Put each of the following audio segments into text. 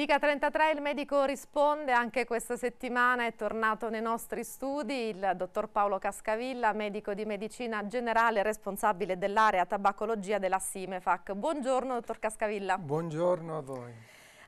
Bica 33, il medico risponde, anche questa settimana è tornato nei nostri studi il dottor Paolo Cascavilla, medico di medicina generale responsabile dell'area tabacologia della Simefac. Buongiorno dottor Cascavilla. Buongiorno a voi.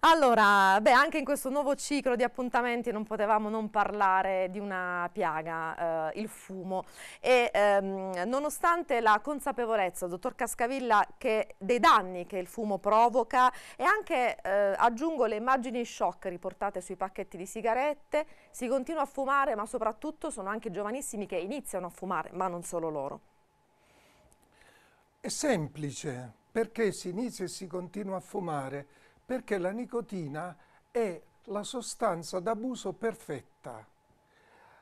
Allora, beh, anche in questo nuovo ciclo di appuntamenti non potevamo non parlare di una piaga, eh, il fumo. E ehm, nonostante la consapevolezza, dottor Cascavilla, che dei danni che il fumo provoca e anche, eh, aggiungo, le immagini shock riportate sui pacchetti di sigarette, si continua a fumare, ma soprattutto sono anche giovanissimi che iniziano a fumare, ma non solo loro. È semplice, perché si inizia e si continua a fumare? perché la nicotina è la sostanza d'abuso perfetta.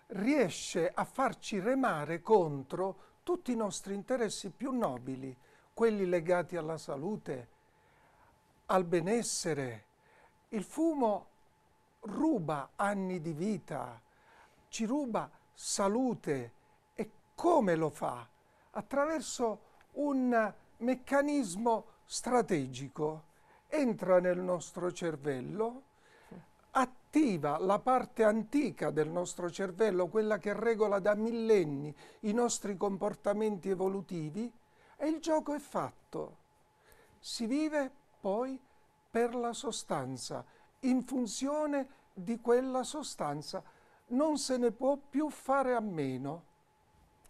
Riesce a farci remare contro tutti i nostri interessi più nobili, quelli legati alla salute, al benessere. Il fumo ruba anni di vita, ci ruba salute e come lo fa? Attraverso un meccanismo strategico entra nel nostro cervello, attiva la parte antica del nostro cervello, quella che regola da millenni i nostri comportamenti evolutivi, e il gioco è fatto. Si vive poi per la sostanza, in funzione di quella sostanza. Non se ne può più fare a meno.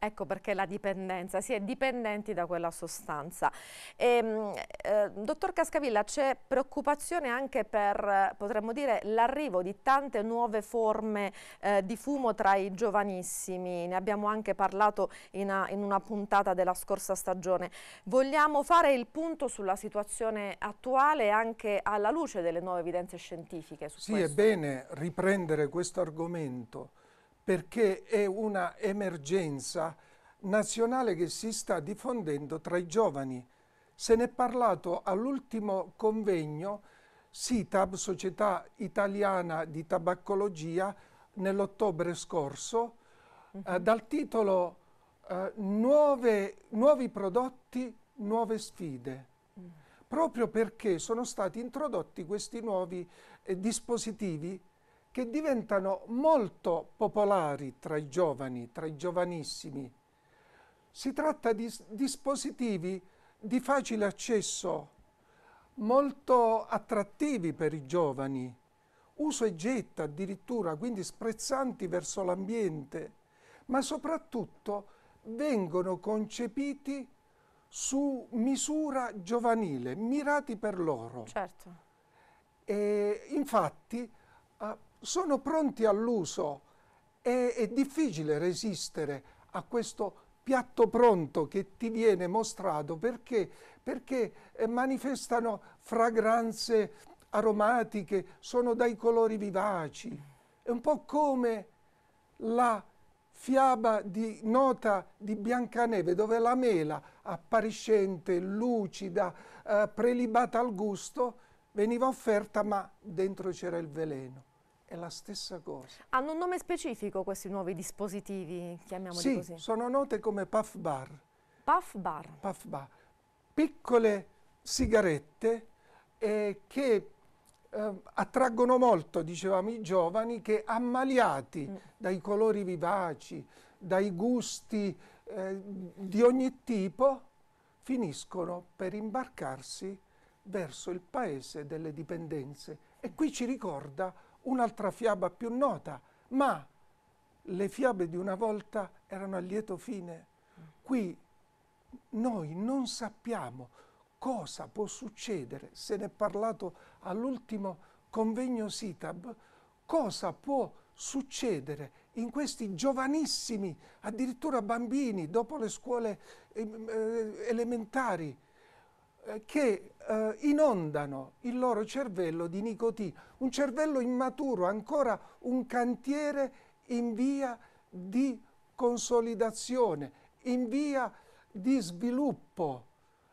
Ecco perché la dipendenza, si è dipendenti da quella sostanza. E, ehm, eh, dottor Cascavilla, c'è preoccupazione anche per, potremmo dire, l'arrivo di tante nuove forme eh, di fumo tra i giovanissimi, ne abbiamo anche parlato in, a, in una puntata della scorsa stagione. Vogliamo fare il punto sulla situazione attuale anche alla luce delle nuove evidenze scientifiche? sì, questo? è bene riprendere questo argomento perché è una emergenza nazionale che si sta diffondendo tra i giovani. Se ne è parlato all'ultimo convegno SITAB, Società Italiana di Tabaccologia, nell'ottobre scorso, mm -hmm. eh, mhm. dal titolo eh, nuove, Nuovi prodotti, nuove sfide, mm. proprio perché sono stati introdotti questi nuovi eh, dispositivi che diventano molto popolari tra i giovani, tra i giovanissimi. Si tratta di dispositivi di facile accesso, molto attrattivi per i giovani, uso e getta addirittura, quindi sprezzanti verso l'ambiente, ma soprattutto vengono concepiti su misura giovanile, mirati per loro. Certo. E infatti sono pronti all'uso. È, è difficile resistere a questo piatto pronto che ti viene mostrato perché, perché eh, manifestano fragranze aromatiche, sono dai colori vivaci. È un po' come la fiaba di nota di Biancaneve dove la mela appariscente, lucida, eh, prelibata al gusto veniva offerta ma dentro c'era il veleno. È la stessa cosa. Hanno un nome specifico questi nuovi dispositivi, chiamiamoli sì, così? Sì, sono note come puff bar. Puff bar. Puff bar. Piccole sigarette eh, che eh, attraggono molto, dicevamo, i giovani che ammaliati mm. dai colori vivaci, dai gusti eh, di ogni tipo, finiscono per imbarcarsi verso il paese delle dipendenze. E qui ci ricorda un'altra fiaba più nota, ma le fiabe di una volta erano a lieto fine. Qui noi non sappiamo cosa può succedere, se ne è parlato all'ultimo convegno SITAB, cosa può succedere in questi giovanissimi, addirittura bambini, dopo le scuole ehm, eh, elementari, eh, che eh, inondano il loro cervello di nicotina, un cervello immaturo, ancora un cantiere in via di consolidazione, in via di sviluppo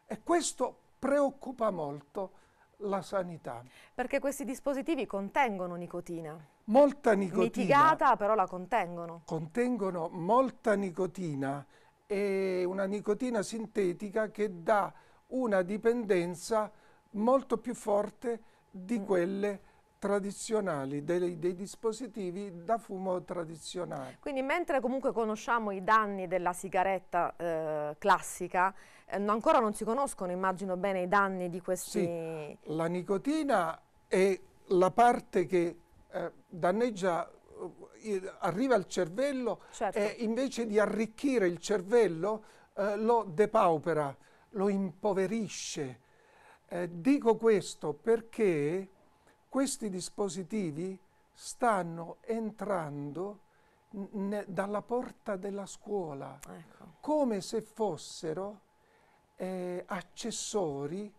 e questo preoccupa molto la sanità. Perché questi dispositivi contengono nicotina. Molta nicotina. Mitigata, però la contengono. Contengono molta nicotina e una nicotina sintetica che dà una dipendenza molto più forte di mm. quelle tradizionali, dei, dei, dispositivi da fumo tradizionali. Quindi mentre comunque conosciamo i danni della sigaretta eh, classica, eh, ancora non si conoscono, immagino bene, i danni di questi... Sì, la nicotina è la parte che eh, danneggia eh, arriva al cervello certo. e invece di arricchire il cervello eh, lo depaupera lo impoverisce. Eh, dico questo perché questi dispositivi stanno entrando dalla porta della scuola, ecco. come se fossero eh, accessori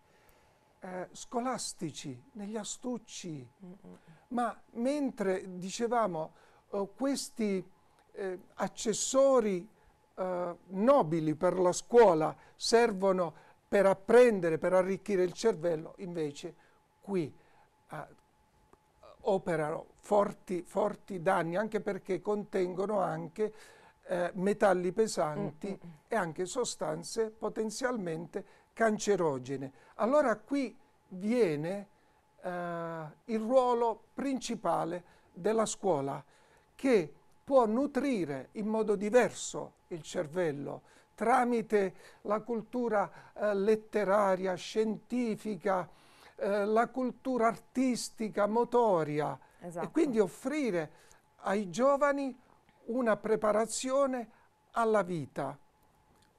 eh, scolastici, negli astucci. Mm -mm. Ma mentre dicevamo oh, eh, questi accessori eh, nobili per la scuola, servono per apprendere, per arricchire il cervello, invece qui eh, operano forti, forti, danni, anche perché contengono anche eh, metalli pesanti mm -hmm. e anche sostanze potenzialmente cancerogene. Allora qui viene eh, il ruolo principale della scuola, che può nutrire in modo diverso il cervello, tramite la cultura eh, letteraria, scientifica, eh, la cultura artistica, motoria. Esatto. E quindi offrire ai giovani una preparazione alla vita.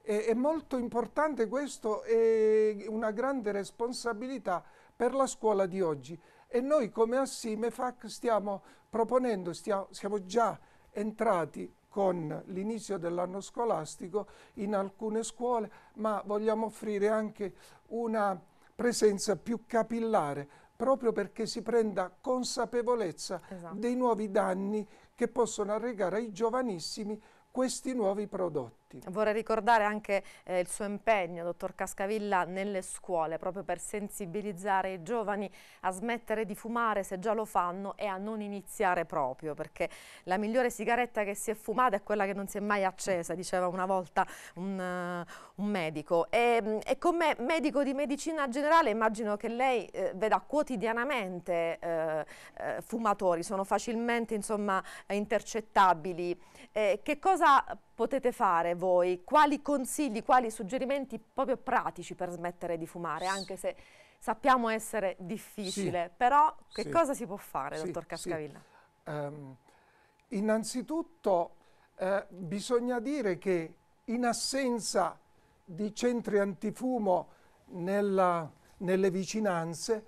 E, è molto importante questo e una grande responsabilità per la scuola di oggi. E noi come Assimefac stiamo proponendo, stiamo, siamo già entrati con l'inizio dell'anno scolastico in alcune scuole, ma vogliamo offrire anche una presenza più capillare, proprio perché si prenda consapevolezza esatto. dei nuovi danni che possono arrecare ai giovanissimi questi nuovi prodotti. Vorrei ricordare anche eh, il suo impegno, dottor Cascavilla, nelle scuole, proprio per sensibilizzare i giovani a smettere di fumare se già lo fanno e a non iniziare proprio, perché la migliore sigaretta che si è fumata è quella che non si è mai accesa, diceva una volta un, eh, un medico. E, ehm, e come medico di medicina generale immagino che lei eh, veda quotidianamente eh, eh fumatori, sono facilmente insomma, intercettabili. Eh, che cosa potete fare voi? Quali consigli, quali suggerimenti proprio pratici per smettere di fumare, anche se sappiamo essere difficile, sì. però che sì. cosa si può fare, sì, dottor Cascavilla? Um, innanzitutto eh, bisogna dire che in assenza di centri antifumo nella, nelle vicinanze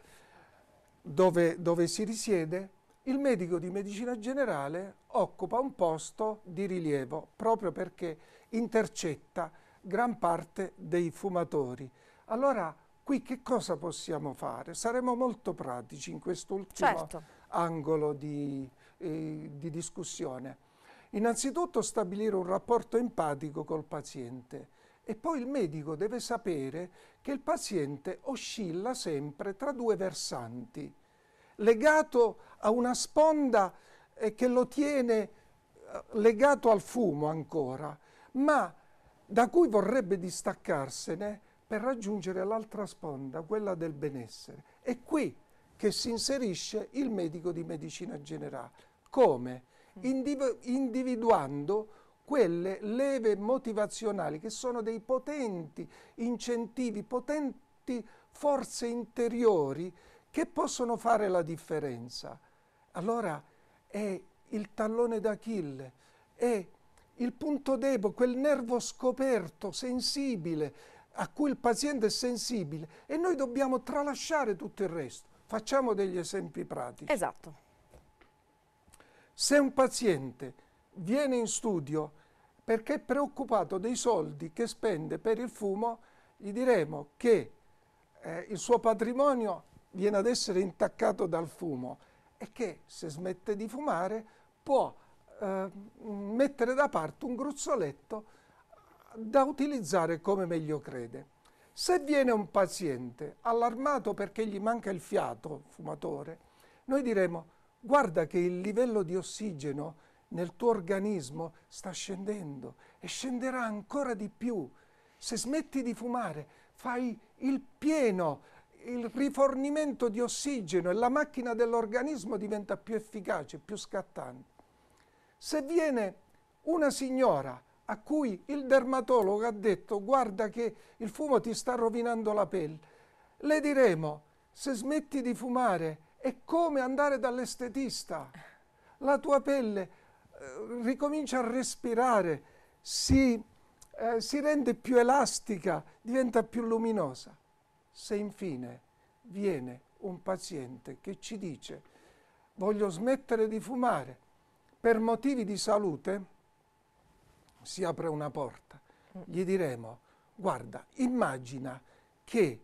dove, dove si risiede, il medico di medicina generale occupa un posto di rilievo proprio perché intercetta gran parte dei fumatori. Allora, qui che cosa possiamo fare? Saremo molto pratici in quest'ultimo certo. angolo di, eh, di discussione. Innanzitutto stabilire un rapporto empatico col paziente e poi il medico deve sapere che il paziente oscilla sempre tra due versanti, legato a una sponda eh, che lo tiene eh, legato al fumo ancora, ma da cui vorrebbe distaccarsene per raggiungere l'altra sponda, quella del benessere. È qui che si inserisce il medico di medicina generale. Come? Mm. Indiv individuando quelle leve motivazionali che sono dei potenti incentivi, potenti forze interiori che possono fare la differenza. Allora è il tallone d'Achille, è il punto debole, quel nervo scoperto, sensibile, a cui il paziente è sensibile e noi dobbiamo tralasciare tutto il resto. Facciamo degli esempi pratici. Esatto. Se un paziente viene in studio perché è preoccupato dei soldi che spende per il fumo, gli diremo che eh, il suo patrimonio viene ad essere intaccato dal fumo e che se smette di fumare può eh, mettere da parte un gruzzoletto da utilizzare come meglio crede. Se viene un paziente allarmato perché gli manca il fiato, fumatore, noi diremo guarda che il livello di ossigeno nel tuo organismo sta scendendo e scenderà ancora di più. Se smetti di fumare, fai il pieno, il rifornimento di ossigeno e la macchina dell'organismo diventa più efficace, più scattante. Se viene una signora a cui il dermatologo ha detto guarda che il fumo ti sta rovinando la pelle, le diremo se smetti di fumare è come andare dall'estetista, la tua pelle eh, ricomincia a respirare, si, eh, si rende più elastica, diventa più luminosa. Se infine viene un paziente che ci dice voglio smettere di fumare per motivi di salute, si apre una porta. Gli diremo guarda, immagina che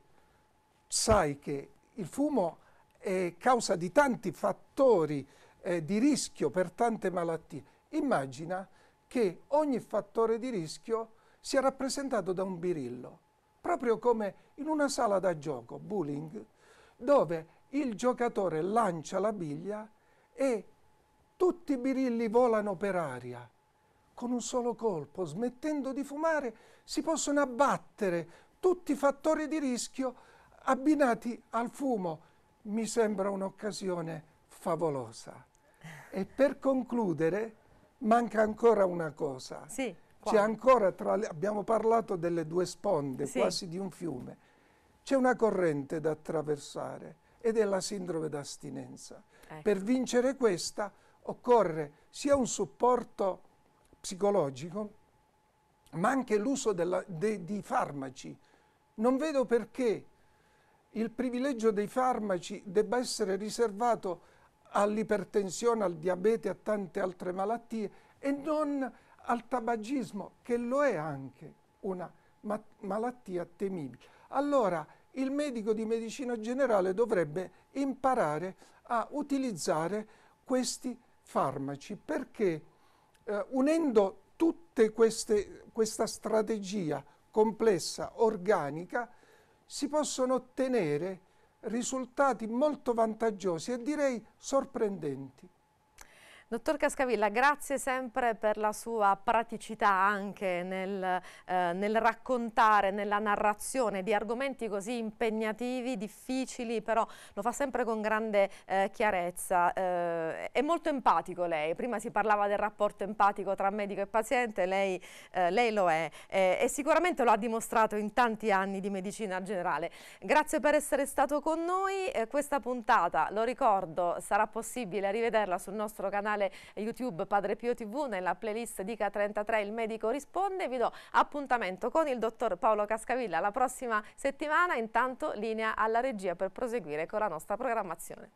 sai che il fumo è causa di tanti fattori eh, di rischio per tante malattie. Immagina che ogni fattore di rischio sia rappresentato da un birillo, proprio come in una sala da gioco, bowling, dove il giocatore lancia la biglia e tutti i birilli volano per aria. Con un solo colpo, smettendo di fumare, si possono abbattere tutti i fattori di rischio abbinati al fumo. Mi sembra un'occasione favolosa. E per concludere manca ancora una cosa. Sì, C'è ancora tra le, abbiamo parlato delle due sponde, sì. quasi di un fiume. C'è una corrente da attraversare ed è la sindrome d'astinenza. Ecco. Per vincere questa occorre sia un supporto psicologico, ma anche l'uso de, di farmaci. Non vedo perché il privilegio dei farmaci debba essere riservato all'ipertensione, al diabete, a tante altre malattie e non al tabagismo che lo è anche una ma malattia temibile. Allora il medico di medicina generale dovrebbe imparare a utilizzare questi farmaci perché eh, unendo tutta questa strategia complessa, organica, si possono ottenere risultati molto vantaggiosi e direi sorprendenti. Dottor Cascavilla, grazie sempre per la sua praticità anche nel, eh, nel raccontare, nella narrazione di argomenti così impegnativi, difficili, però lo fa sempre con grande eh, chiarezza. Eh, è molto empatico lei, prima si parlava del rapporto empatico tra medico e paziente, lei, eh, lei lo è eh, e sicuramente lo ha dimostrato in tanti anni di medicina generale. Grazie per essere stato con noi, eh, questa puntata, lo ricordo, sarà possibile rivederla sul nostro canale canale YouTube Padre Pio TV, nella playlist Dica 33 Il Medico Risponde. Vi do appuntamento con il dottor Paolo Cascavilla la prossima settimana. Intanto linea alla regia per proseguire con la nostra programmazione.